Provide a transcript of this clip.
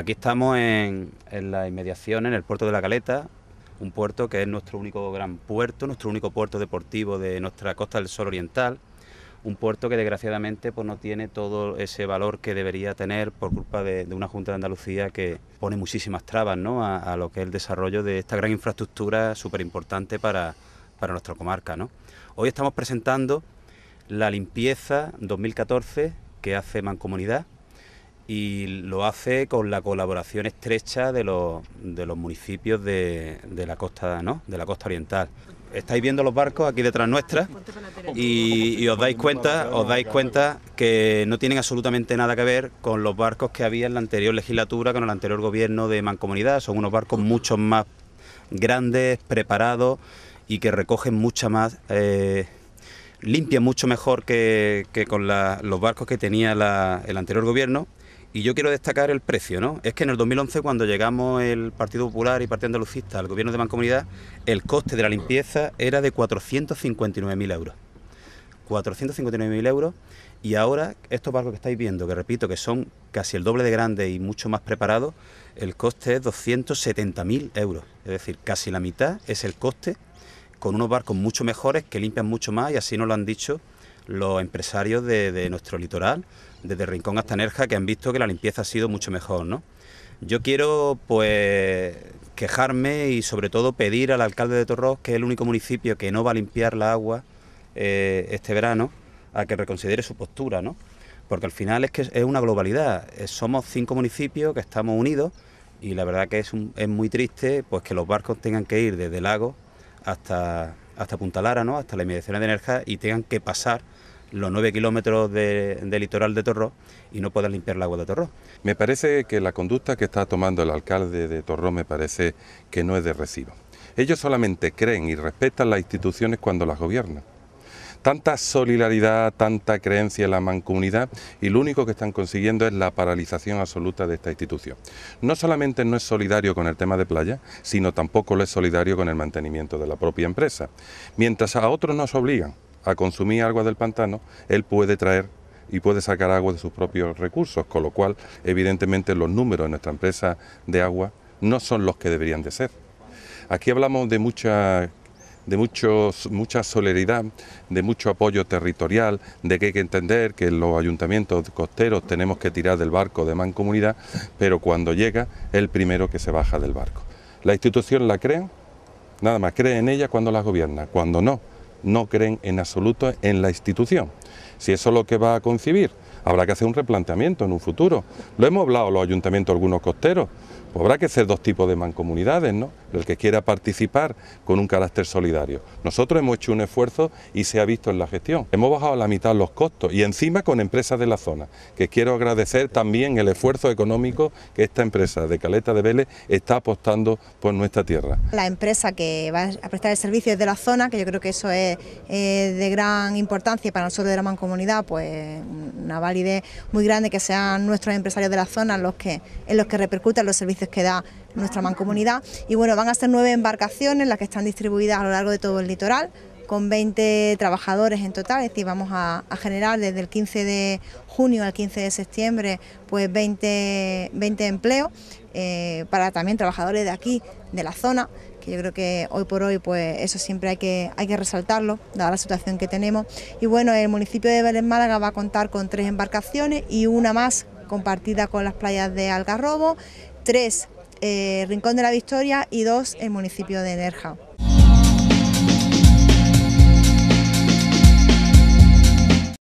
Aquí estamos en, la inmediación en el puerto de la Caleta, un puerto que es nuestro único gran puerto, nuestro único puerto deportivo de nuestra costa del Sol oriental, un puerto que desgraciadamente pues, no tiene todo ese valor que debería tener por culpa de, una Junta de Andalucía que pone muchísimas trabas a, lo que es el desarrollo de esta gran infraestructura súper importante para, nuestra comarca. Hoy estamos presentando la limpieza 2014 que hace Mancomunidad y lo hace con la colaboración estrecha de los, de los municipios de, la costa, ¿no? de la costa oriental. Estáis viendo los barcos aquí detrás nuestra y, os dais cuenta, os dais cuenta que no tienen absolutamente nada que ver con los barcos que había en la anterior legislatura, con el anterior gobierno de Mancomunidad. Son unos barcos mucho más grandes, preparados y que recogen mucha más eh, limpia mucho mejor que, que con los barcos que tenía el anterior gobierno y yo quiero destacar el precio, ¿no? Es que en el 2011, cuando llegamos el Partido Popular y Partido Andalucista al gobierno de Mancomunidad, el coste de la limpieza era de 459.000 euros. 459.000 euros y ahora estos barcos que estáis viendo, que repito que son casi el doble de grandes y mucho más preparados, el coste es 270.000 euros, es decir, casi la mitad es el coste con unos barcos mucho mejores que limpian mucho más y así nos lo han dicho los empresarios de, nuestro litoral, desde Rincón hasta Nerja, que han visto que la limpieza ha sido mucho mejor, ¿no? Yo quiero, pues, quejarme y sobre todo pedir al alcalde de Torros, que es el único municipio que no va a limpiar la agua eh, este verano, a que reconsidere su postura, Porque al final es que es una globalidad. Eh, somos cinco municipios que estamos unidos y la verdad que es, es muy triste, pues, que los barcos tengan que ir desde lago hasta hasta Punta Lara, ¿no? hasta la inmediación de Energía, y tengan que pasar los 9 kilómetros de, litoral de Torró y no puedan limpiar el agua de Torró. Me parece que la conducta que está tomando el alcalde de Torró me parece que no es de recibo. Ellos solamente creen y respetan las instituciones cuando las gobiernan tanta solidaridad, tanta creencia en la mancomunidad y lo único que están consiguiendo es la paralización absoluta de esta institución. No solamente no es solidario con el tema de playa, sino tampoco lo es solidario con el mantenimiento de la propia empresa. Mientras a otros nos obligan a consumir agua del pantano, él puede traer y puede sacar agua de sus propios recursos, con lo cual evidentemente los números de nuestra empresa de agua no son los que deberían de ser. Aquí hablamos de muchas de muchos, mucha solidaridad, de mucho apoyo territorial, de que hay que entender que los ayuntamientos costeros tenemos que tirar del barco de mancomunidad, pero cuando llega el primero que se baja del barco. La institución la creen, nada más cree en ella cuando la gobierna, cuando no, no creen en absoluto en la institución. Si eso es lo que va a concibir, habrá que hacer un replanteamiento en un futuro. Lo hemos hablado los ayuntamientos, algunos costeros, pues habrá que hacer dos tipos de mancomunidades, ¿no? El que quiera participar con un carácter solidario. Nosotros hemos hecho un esfuerzo y se ha visto en la gestión. Hemos bajado a la mitad los costos y encima con empresas de la zona, que quiero agradecer también el esfuerzo económico que esta empresa de Caleta de Vélez está apostando por nuestra tierra. La empresa que va a prestar el servicio es de la zona, que yo creo que eso es de gran importancia para nosotros de la mancomunidad, pues una validez muy grande que sean nuestros empresarios de la zona los que, en los que repercutan los servicios que da nuestra mancomunidad. Y bueno, van a ser nueve embarcaciones las que están distribuidas a lo largo de todo el litoral con 20 trabajadores en total, es decir, vamos a, generar desde el 15 de junio al 15 de septiembre pues 20, 20 empleos eh, para también trabajadores de aquí, de la zona, que yo creo que hoy por hoy pues eso siempre hay que, hay que resaltarlo, dada la situación que tenemos. Y bueno, el municipio de Vélez Málaga va a contar con tres embarcaciones y una más compartida con las playas de Algarrobo, tres eh, Rincón de la Victoria y dos el municipio de Nerja.